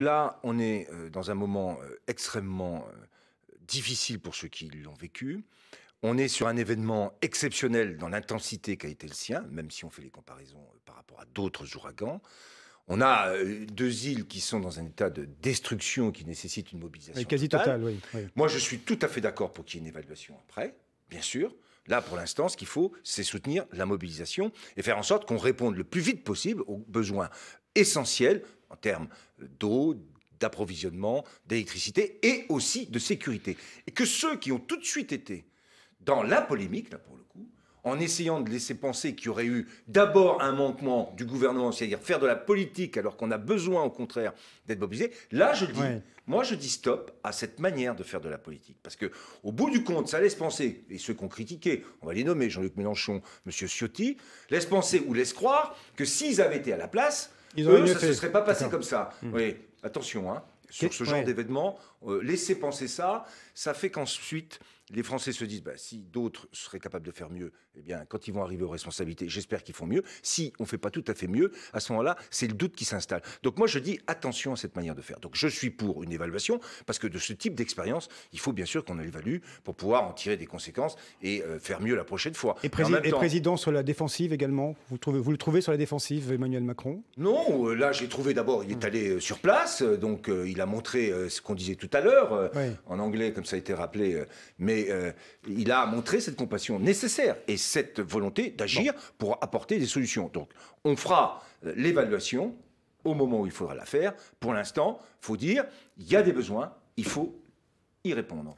Là, on est euh, dans un moment euh, extrêmement euh, difficile pour ceux qui l'ont vécu. On est sur un événement exceptionnel dans l'intensité qu'a été le sien, même si on fait les comparaisons par rapport à d'autres ouragans. On a deux îles qui sont dans un état de destruction qui nécessite une mobilisation. quasi totale, Moi, je suis tout à fait d'accord pour qu'il y ait une évaluation après bien sûr. Là, pour l'instant, ce qu'il faut, c'est soutenir la mobilisation et faire en sorte qu'on réponde le plus vite possible aux besoins essentiels en termes d'eau, d'approvisionnement, d'électricité et aussi de sécurité. Et que ceux qui ont tout de suite été dans la polémique, là pour le coup, en essayant de laisser penser qu'il y aurait eu d'abord un manquement du gouvernement, c'est-à-dire faire de la politique alors qu'on a besoin au contraire d'être mobilisé. Là, je dis, moi, je dis stop à cette manière de faire de la politique, parce que au bout du compte, ça laisse penser et ceux qu'on critiquait, on va les nommer, Jean-Luc Mélenchon, Monsieur Ciotti, laisse penser ou laisse croire que s'ils avaient été à la place, eux, ça ne se serait pas passé comme ça. Hmm. Oui, attention, hein, Sur ce genre d'événement, euh, laisser penser ça, ça fait qu'ensuite, les Français se disent, bah, si d'autres seraient capables de faire mieux, eh bien, quand ils vont arriver aux responsabilités, j'espère qu'ils font mieux. Si on ne fait pas tout à fait mieux, à ce moment-là, c'est le doute qui s'installe. Donc moi, je dis attention à cette manière de faire. Donc je suis pour une évaluation, parce que de ce type d'expérience, il faut bien sûr qu'on l'évalue pour pouvoir en tirer des conséquences et euh, faire mieux la prochaine fois. Et, président sur la défensive également, vous, trouvez, le trouvez sur la défensive, Emmanuel Macron Non, euh, là, j'ai trouvé d'abord, il est allé euh, sur place, donc il a montré ce qu'on disait tout à l'heure, en anglais, comme ça a été rappelé, mais euh, il a montré cette compassion nécessaire et cette volonté d'agir pour apporter des solutions. Donc, on fera euh, l'évaluation au moment où il faudra la faire. Pour l'instant, faut dire, il y a des besoins, il faut y répondre.